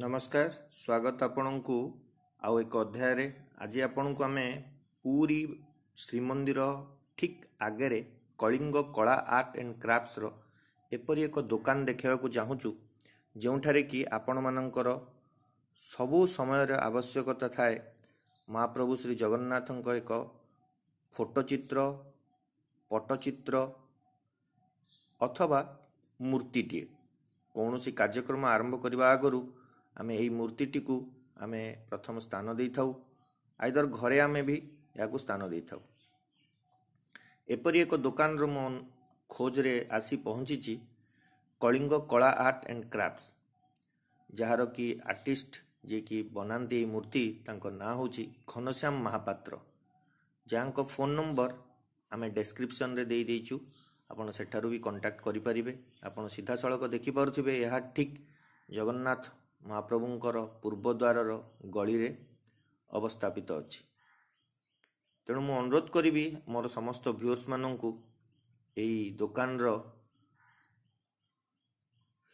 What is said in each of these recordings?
ନମସ୍କାର ସ୍ୱାଗତ ଆପଣଙ୍କୁ ଆଉ ଏକ ଅଧ୍ୟାୟରେ ଆଜି ଆପଣଙ୍କୁ ଆମେ ପୁରୀ ଶ୍ରୀମନ୍ଦିର ଠିକ୍ ଆଗରେ କଳିଙ୍ଗ କଳା ଆର୍ଟ ଆଣ୍ଡ କ୍ରାଫ୍ଟସର ଏପରି ଏକ ଦୋକାନ ଦେଖାଇବାକୁ ଚାହୁଁଛୁ ଯେଉଁଠାରେ କି ଆପଣମାନଙ୍କର ସବୁ ସମୟରେ ଆବଶ୍ୟକତା ଥାଏ ମହାପ୍ରଭୁ ଶ୍ରୀ ଜଗନ୍ନାଥଙ୍କ ଏକ ଫଟୋଚିତ୍ର ପଟ୍ଟଚିତ୍ର ଅଥବା ମୂର୍ତ୍ତିଟିଏ କୌଣସି କାର୍ଯ୍ୟକ୍ରମ ଆରମ୍ଭ କରିବା ଆଗରୁ ଆମେ ଏହି ମୂର୍ତ୍ତିଟିକୁ ଆମେ ପ୍ରଥମ ସ୍ଥାନ ଦେଇଥାଉ ଆଇଦର ଘରେ ଆମେ ବି ଏହାକୁ ସ୍ଥାନ ଦେଇଥାଉ ଏପରି ଏକ ଦୋକାନରୁ ମୁଁ ଖୋଜରେ ଆସି ପହଞ୍ଚିଛି କଳିଙ୍ଗ କଳା ଆର୍ଟ ଆଣ୍ଡ କ୍ରାଫ୍ଟ ଯାହାର କି ଆର୍ଟିଷ୍ଟ ଯିଏକି ବନାନ୍ତି ଏହି ମୂର୍ତ୍ତି ତାଙ୍କ ନାଁ ହେଉଛି ଘନଶ୍ୟାମ ମହାପାତ୍ର ଯାହାଙ୍କ ଫୋନ୍ ନମ୍ବର ଆମେ ଡେସ୍କ୍ରିପ୍ସନ୍ରେ ଦେଇଦେଇଛୁ ଆପଣ ସେଠାରୁ ବି କଣ୍ଟାକ୍ଟ କରିପାରିବେ ଆପଣ ସିଧାସଳଖ ଦେଖିପାରୁଥିବେ ଏହା ଠିକ୍ ଜଗନ୍ନାଥ ମହାପ୍ରଭୁଙ୍କର ପୂର୍ବ ଦ୍ୱାରର ଗଳିରେ ଅବସ୍ଥାପିତ ଅଛି ତେଣୁ ମୁଁ ଅନୁରୋଧ କରିବି ମୋର ସମସ୍ତ ଭିୟର୍ସମାନଙ୍କୁ ଏହି ଦୋକାନର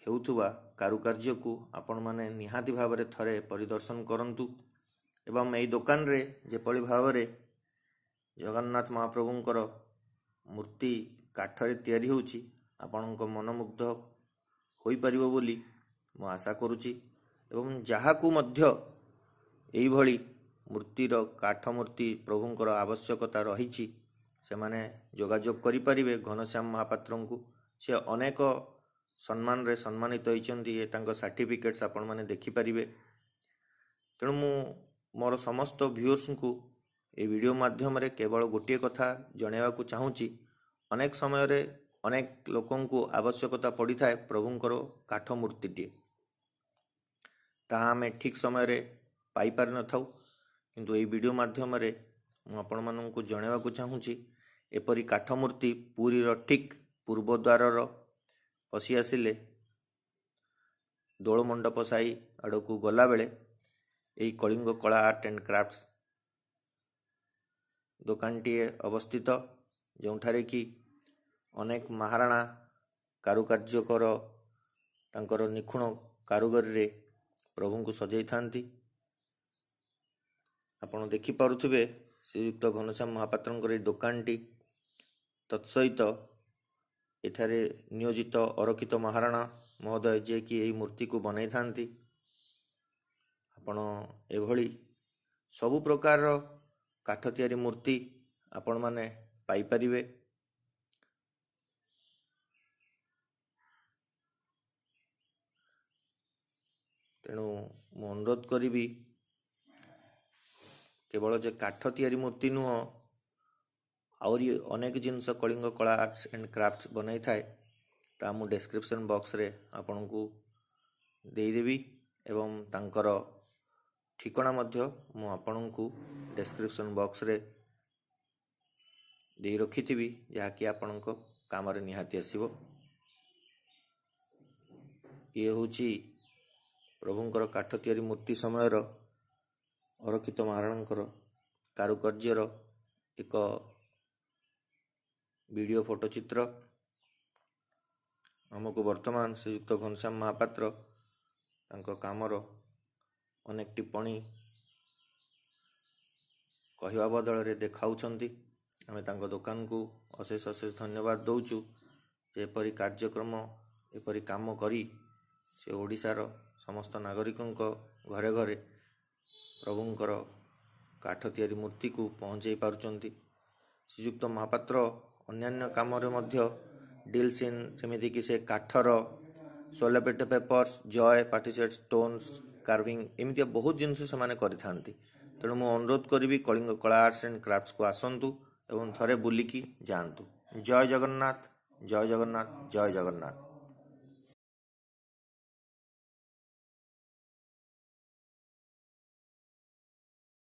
ହେଉଥିବା କାରୁକାର୍ଯ୍ୟକୁ ଆପଣମାନେ ନିହାତି ଭାବରେ ଥରେ ପରିଦର୍ଶନ କରନ୍ତୁ ଏବଂ ଏହି ଦୋକାନରେ ଯେପରି ଭାବରେ ଜଗନ୍ନାଥ ମହାପ୍ରଭୁଙ୍କର ମୂର୍ତ୍ତି କାଠରେ ତିଆରି ହେଉଛି ଆପଣଙ୍କ ମନମୁଗ୍ଧ ହୋଇପାରିବ ବୋଲି ମୁଁ ଆଶା କରୁଛି ଏବଂ ଯାହାକୁ ମଧ୍ୟ ଏହିଭଳି ମୂର୍ତ୍ତିର କାଠ ମୂର୍ତ୍ତି ପ୍ରଭୁଙ୍କର ଆବଶ୍ୟକତା ରହିଛି ସେମାନେ ଯୋଗାଯୋଗ କରିପାରିବେ ଘନଶ୍ୟାମ ମହାପାତ୍ରଙ୍କୁ ସେ ଅନେକ ସମ୍ମାନରେ ସମ୍ମାନିତ ହୋଇଛନ୍ତି ଏ ତାଙ୍କ ସାର୍ଟିଫିକେଟ୍ସ ଆପଣମାନେ ଦେଖିପାରିବେ ତେଣୁ ମୁଁ ମୋର ସମସ୍ତ ଭିୟର୍ସଙ୍କୁ ଏ ଭିଡ଼ିଓ ମାଧ୍ୟମରେ କେବଳ ଗୋଟିଏ କଥା ଜଣାଇବାକୁ ଚାହୁଁଛି ଅନେକ ସମୟରେ ଅନେକ ଲୋକଙ୍କୁ ଆବଶ୍ୟକତା ପଡ଼ିଥାଏ ପ୍ରଭୁଙ୍କର କାଠ ମୂର୍ତ୍ତିଟିଏ ତାହା ଆମେ ଠିକ୍ ସମୟରେ ପାଇପାରିନଥାଉ କିନ୍ତୁ ଏହି ଭିଡ଼ିଓ ମାଧ୍ୟମରେ ମୁଁ ଆପଣମାନଙ୍କୁ ଜଣାଇବାକୁ ଚାହୁଁଛି ଏପରି କାଠମୂର୍ତ୍ତି ପୁରୀର ଠିକ୍ ପୂର୍ବଦ୍ୱାରର ପଶି ଆସିଲେ ଦୋଳମଣ୍ଡପ ସାହି ଆଡ଼କୁ ଗଲାବେଳେ ଏହି କଳିଙ୍ଗ କଳା ଆର୍ଟ ଆଣ୍ଡ କ୍ରାଫ୍ଟସ୍ ଦୋକାନଟିଏ ଅବସ୍ଥିତ ଯେଉଁଠାରେ କି ଅନେକ ମହାରାଣା କାରୁକାର୍ଯ୍ୟକର ତାଙ୍କର ନିଖୁଣ କାରୁଗରୀରେ ପ୍ରଭୁଙ୍କୁ ସଜାଇଥାନ୍ତି ଆପଣ ଦେଖିପାରୁଥିବେ ଶ୍ରୀଯୁକ୍ତ ଘନଶ୍ୟାମ ମହାପାତ୍ରଙ୍କର ଏଇ ଦୋକାନଟି ତତ୍ସହିତ ଏଠାରେ ନିୟୋଜିତ ଅରକ୍ଷିତ ମହାରଣା ମହୋଦୟ ଯିଏକି ଏହି ମୂର୍ତ୍ତିକୁ ବନେଇଥାନ୍ତି ଆପଣ ଏଭଳି ସବୁ ପ୍ରକାରର କାଠ ତିଆରି ମୂର୍ତ୍ତି ଆପଣମାନେ ପାଇପାରିବେ ତେଣୁ ମୁଁ ଅନୁରୋଧ କରିବି କେବଳ ଯେ କାଠ ତିଆରି ମୂର୍ତ୍ତି ନୁହଁ ଆହୁରି ଅନେକ ଜିନିଷ କଳିଙ୍ଗ କଳା ଆର୍ଟସ୍ ଆଣ୍ଡ କ୍ରାଫ୍ଟସ୍ ବନାଇଥାଏ ତାହା ମୁଁ ଡେସ୍କ୍ରିପସନ୍ ବକ୍ସରେ ଆପଣଙ୍କୁ ଦେଇଦେବି ଏବଂ ତାଙ୍କର ଠିକଣା ମଧ୍ୟ ମୁଁ ଆପଣଙ୍କୁ ଡେସ୍କ୍ରିପସନ୍ ବକ୍ସରେ ଦେଇ ରଖିଥିବି ଯାହାକି ଆପଣଙ୍କ କାମରେ ନିହାତି ଆସିବ ଇଏ ହେଉଛି ପ୍ରଭୁଙ୍କର କାଠ ତିଆରି ମୂର୍ତ୍ତି ସମୟର ଅରକ୍ଷିତ ମହାରଣାଙ୍କର କାରୁକାର୍ଯ୍ୟର ଏକ ଭିଡ଼ିଓ ଫଟୋ ଚିତ୍ର ଆମକୁ ବର୍ତ୍ତମାନ ଶ୍ରୀଯୁକ୍ତ ଘନଶ୍ୟାମ ମହାପାତ୍ର ତାଙ୍କ କାମର ଅନେକ ଟିପ୍ପଣୀ କହିବା ବଦଳରେ ଦେଖାଉଛନ୍ତି ଆମେ ତାଙ୍କ ଦୋକାନକୁ ଅଶେଷ ଅଶେଷ ଧନ୍ୟବାଦ ଦେଉଛୁ ଯେ ଏପରି କାର୍ଯ୍ୟକ୍ରମ ଏପରି କାମ କରି ସେ ଓଡ଼ିଶାର ସମସ୍ତ ନାଗରିକଙ୍କ ଘରେ ଘରେ ପ୍ରଭୁଙ୍କର କାଠ ତିଆରି ମୂର୍ତ୍ତିକୁ ପହଞ୍ଚାଇ ପାରୁଛନ୍ତି ଶ୍ରୀଯୁକ୍ତ ମହାପାତ୍ର ଅନ୍ୟାନ୍ୟ କାମରେ ମଧ୍ୟ ଡିଲ୍ସିନ୍ ଯେମିତିକି ସେ କାଠର ସୋଲାପେଟ ପେପର୍ସ ଜୟ ପାର୍ଟିସେଟ ଷ୍ଟୋନ୍ସ କାର୍ଭିଂ ଏମିତିଆ ବହୁତ ଜିନିଷ ସେମାନେ କରିଥାନ୍ତି ତେଣୁ ମୁଁ ଅନୁରୋଧ କରିବି କଳିଙ୍ଗ କଳା ଆର୍ଟ୍ସ ଆଣ୍ଡ କ୍ରାଫ୍ଟସ୍କୁ ଆସନ୍ତୁ ଏବଂ ଥରେ ବୁଲିକି ଯାଆନ୍ତୁ ଜୟ ଜଗନ୍ନାଥ ଜୟ ଜଗନ୍ନାଥ ଜୟ ଜଗନ୍ନାଥ